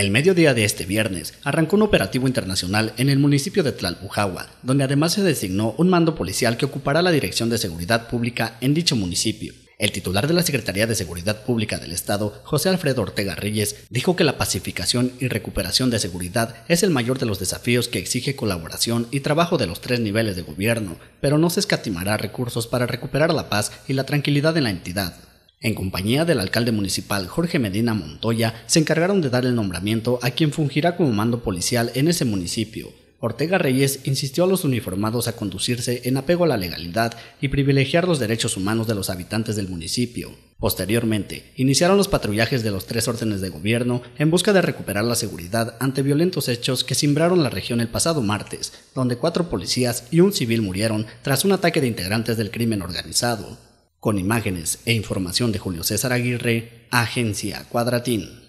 El mediodía de este viernes arrancó un operativo internacional en el municipio de Tlalpujahua, donde además se designó un mando policial que ocupará la Dirección de Seguridad Pública en dicho municipio. El titular de la Secretaría de Seguridad Pública del Estado, José Alfredo Ortega Reyes, dijo que la pacificación y recuperación de seguridad es el mayor de los desafíos que exige colaboración y trabajo de los tres niveles de gobierno, pero no se escatimará recursos para recuperar la paz y la tranquilidad en la entidad. En compañía del alcalde municipal Jorge Medina Montoya, se encargaron de dar el nombramiento a quien fungirá como mando policial en ese municipio. Ortega Reyes insistió a los uniformados a conducirse en apego a la legalidad y privilegiar los derechos humanos de los habitantes del municipio. Posteriormente, iniciaron los patrullajes de los tres órdenes de gobierno en busca de recuperar la seguridad ante violentos hechos que cimbraron la región el pasado martes, donde cuatro policías y un civil murieron tras un ataque de integrantes del crimen organizado. Con imágenes e información de Julio César Aguirre, Agencia Cuadratín.